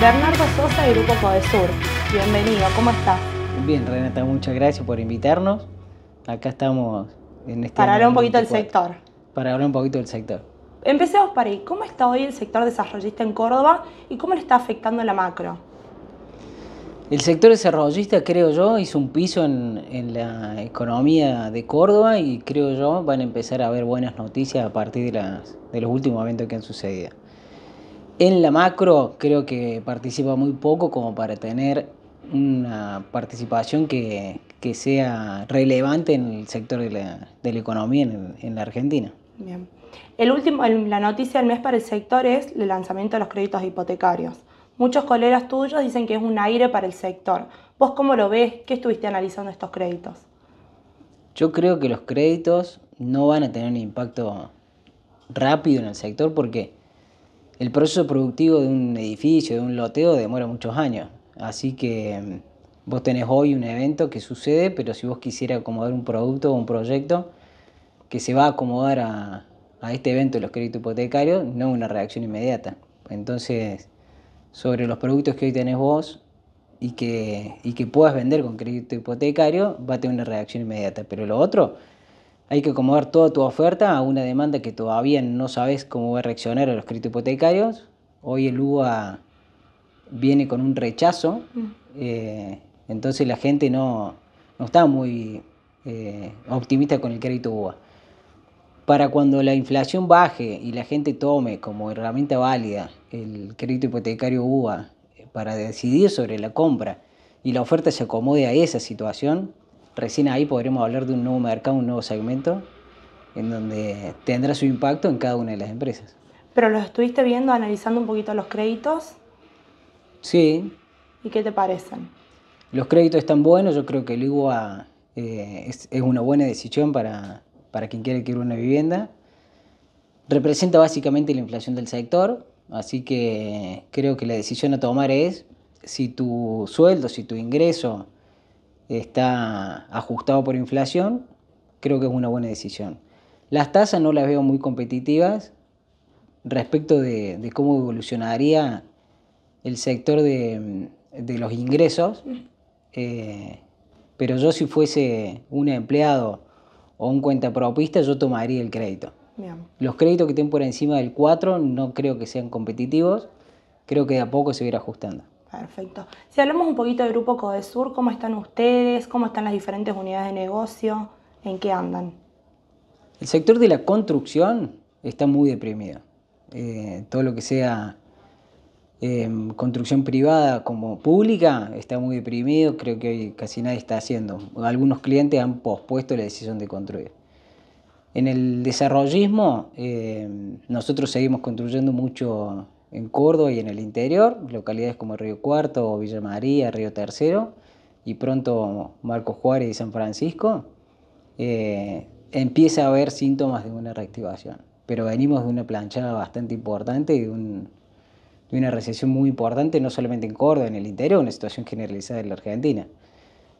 Bernardo Sosa de Grupo Codesur, bienvenido, ¿cómo estás? Bien, Renata, muchas gracias por invitarnos. Acá estamos en este... Para hablar un poquito del sector. Para hablar un poquito del sector. Empecemos por ahí. ¿Cómo está hoy el sector desarrollista en Córdoba y cómo le está afectando la macro? El sector desarrollista, creo yo, hizo un piso en, la economía de Córdoba y creo yo van a empezar a ver buenas noticias a partir de, los últimos eventos que han sucedido. En la macro creo que participa muy poco como para tener una participación que, sea relevante en el sector de la, economía en, la Argentina. Bien. El último, la noticia del mes para el sector es el lanzamiento de los créditos hipotecarios. Muchos colegas tuyos dicen que es un aire para el sector. ¿Vos cómo lo ves? ¿Qué estuviste analizando estos créditos? Yo creo que los créditos no van a tener un impacto rápido en el sector porque el proceso productivo de un edificio, de un loteo, demora muchos años. Así que mm, vos tenés hoy un evento que sucede, pero si vos quisieras acomodar un producto o un proyecto que se va a acomodar a, este evento de los créditos hipotecarios, no una reacción inmediata. Entonces, sobre los productos que hoy tenés vos y que, que puedas vender con crédito hipotecario, va a tener una reacción inmediata. Pero lo otro, hay que acomodar toda tu oferta a una demanda que todavía no sabes cómo va a reaccionar a los créditos hipotecarios. Hoy el UBA viene con un rechazo, mm. eh, entonces la gente no, está muy eh, optimista con el crédito UBA para cuando la inflación baje y la gente tome como herramienta válida el crédito hipotecario UBA para decidir sobre la compra y la oferta se acomode a esa situación, recién ahí podremos hablar de un nuevo mercado, un nuevo segmento, en donde tendrá su impacto en cada una de las empresas. ¿Pero lo estuviste viendo, analizando un poquito los créditos? Sí. ¿Y qué te parecen? Los créditos están buenos, yo creo que el UBA eh, es una buena decisión para, para quien quiere adquirir una vivienda. Representa básicamente la inflación del sector, así que creo que la decisión a tomar es si tu sueldo, si tu ingreso está ajustado por inflación, creo que es una buena decisión. Las tasas no las veo muy competitivas respecto de, cómo evolucionaría el sector de, los ingresos, mm. eh, pero yo si fuese un empleado o un cuenta propista, yo tomaría el crédito. Los créditos que estén por encima del 4 no creo que sean competitivos, creo que de a poco se irá ajustando. Perfecto. Si hablamos un poquito del grupo Codesur, ¿cómo están ustedes? ¿Cómo están las diferentes unidades de negocio? ¿En qué andan? El sector de la construcción está muy deprimido. Eh, todo lo que sea Em, construcción privada como pública está muy deprimido, creo que casi nadie está haciendo. Algunos clientes han pospuesto la decisión de construir. En el desarrollismo, em, nosotros seguimos construyendo mucho en Córdoba y en el interior, localidades como Río Cuarto, Villa María, Río Tercero y pronto Marcos Juárez y San Francisco, eh, empieza a haber síntomas de una reactivación. Pero venimos de una planchada bastante importante y de un de una recesión muy importante, no solamente en Córdoba, en el interior, una situación generalizada en la Argentina.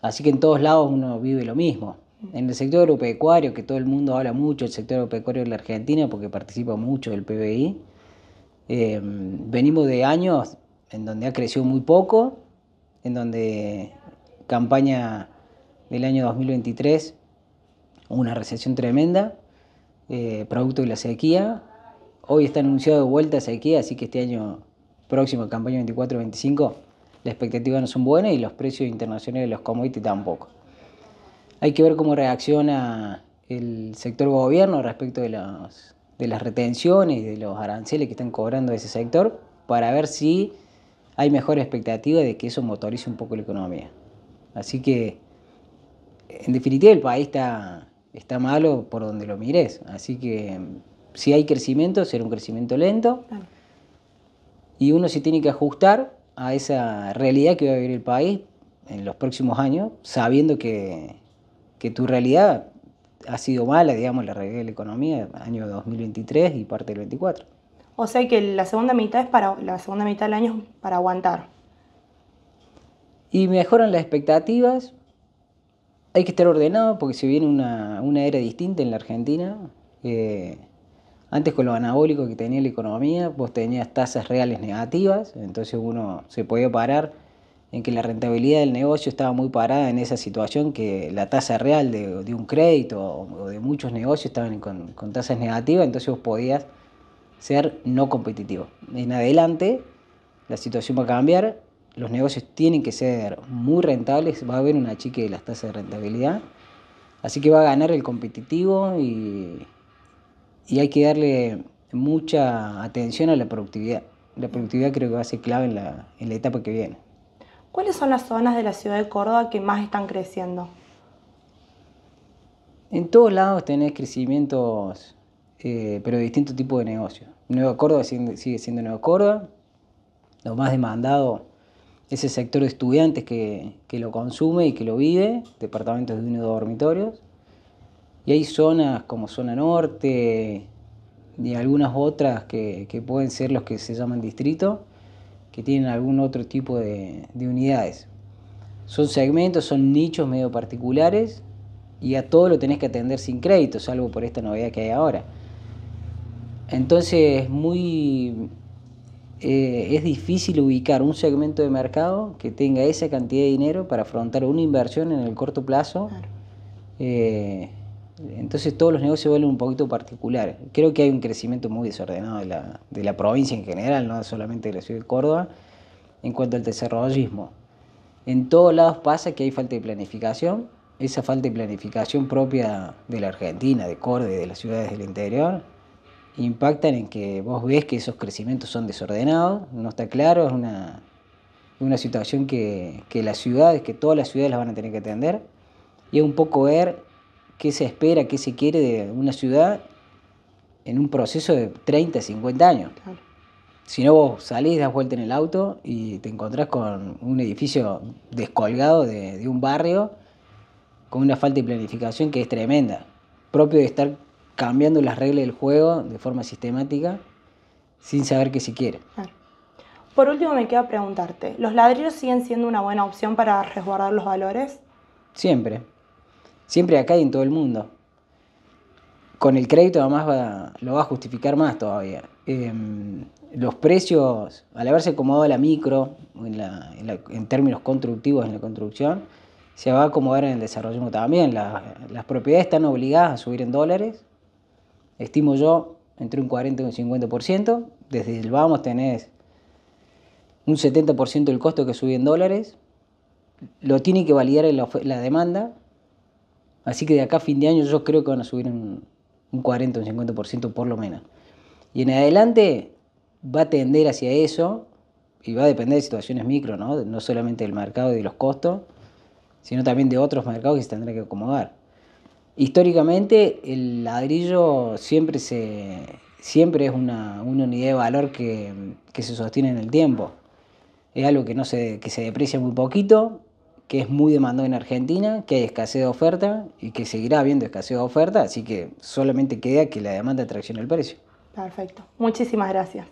Así que en todos lados uno vive lo mismo. En el sector agropecuario, que todo el mundo habla mucho, el sector agropecuario de la Argentina, porque participa mucho del PBI, eh, venimos de años en donde ha crecido muy poco, en donde campaña del año 2023, una recesión tremenda, eh, producto de la sequía. Hoy está anunciado de vuelta a sequía, así que este año próximo campaña 24-25, las expectativas no son buenas y los precios internacionales de los commodities tampoco. Hay que ver cómo reacciona el sector gobierno respecto de, de las retenciones y de los aranceles que están cobrando ese sector para ver si hay mejor expectativa de que eso motorice un poco la economía. Así que, en definitiva, el país está, malo por donde lo mires. Así que, si hay crecimiento, será un crecimiento lento y uno se tiene que ajustar a esa realidad que va a vivir el país en los próximos años, sabiendo que, tu realidad ha sido mala, digamos, la realidad de la economía, año 2023 y parte del 24. O sea que la segunda mitad es para la segunda mitad del año es para aguantar. Y mejoran las expectativas. Hay que estar ordenado porque se viene una, era distinta en la Argentina. Eh, antes con lo anabólico que tenía la economía, vos tenías tasas reales negativas, entonces uno se podía parar en que la rentabilidad del negocio estaba muy parada en esa situación, que la tasa real de, un crédito o de muchos negocios estaban con, con tasas negativas, entonces vos podías ser no competitivo. En adelante la situación va a cambiar, los negocios tienen que ser muy rentables, va a haber un achique de las tasas de rentabilidad, así que va a ganar el competitivo y y hay que darle mucha atención a la productividad. La productividad creo que va a ser clave en la, en la etapa que viene. ¿Cuáles son las zonas de la ciudad de Córdoba que más están creciendo? En todos lados tenés crecimientos, eh, pero de distinto tipo de negocios. Nueva Córdoba sigue siendo Nueva Córdoba. Lo más demandado es el sector de estudiantes que, que lo consume y que lo vive, departamentos de uno y dormitorios. Y hay zonas como zona norte y algunas otras que, pueden ser los que se llaman distrito, que tienen algún otro tipo de, unidades. Son segmentos, son nichos medio particulares y a todo lo tenés que atender sin crédito, salvo por esta novedad que hay ahora. Entonces muy, eh, es difícil ubicar un segmento de mercado que tenga esa cantidad de dinero para afrontar una inversión en el corto plazo. Eh, entonces todos los negocios vuelven un poquito particulares. Creo que hay un crecimiento muy desordenado de la, provincia en general, no solamente de la ciudad de Córdoba, en cuanto al desarrollismo. En todos lados pasa que hay falta de planificación, esa falta de planificación propia de la Argentina, de Córdoba de las ciudades del interior, impactan en que vos ves que esos crecimientos son desordenados, no está claro, es una, situación que, que las ciudades, que todas las ciudades las van a tener que atender, y es un poco ver qué se espera, qué se quiere de una ciudad en un proceso de 30, 50 años. Si no, vos salís, das vuelta en el auto y te encontrás con un edificio descolgado de, un barrio con una falta de planificación que es tremenda, propio de estar cambiando las reglas del juego de forma sistemática sin saber qué se quiere. Por último, me queda preguntarte, ¿los ladrillos siguen siendo una buena opción para resguardar los valores? Siempre. Siempre acá y en todo el mundo. Con el crédito además lo va a justificar más todavía. Em, los precios, al haberse acomodado la micro, en, términos constructivos en la construcción, se va a acomodar en el desarrollo también. las propiedades están obligadas a subir en dólares, estimo yo, entre un 40 y un 50%. Desde el vamos tenés un 70% del costo que sube en dólares. Lo tiene que validar la demanda Así que de acá a fin de año yo creo que van a subir un, 40, un 50% por lo menos. Y en adelante va a tender hacia eso y va a depender de situaciones micro, ¿no? No solamente del mercado y de los costos, sino también de otros mercados que se tendrán que acomodar. Históricamente el ladrillo siempre, se, siempre es una, unidad de valor que, se sostiene en el tiempo. Es algo que, no se, que se deprecia muy poquito que es muy demandado en Argentina, que hay escasez de oferta y que seguirá habiendo escasez de oferta, así que solamente queda que la demanda atraccione el precio. Perfecto. Muchísimas gracias.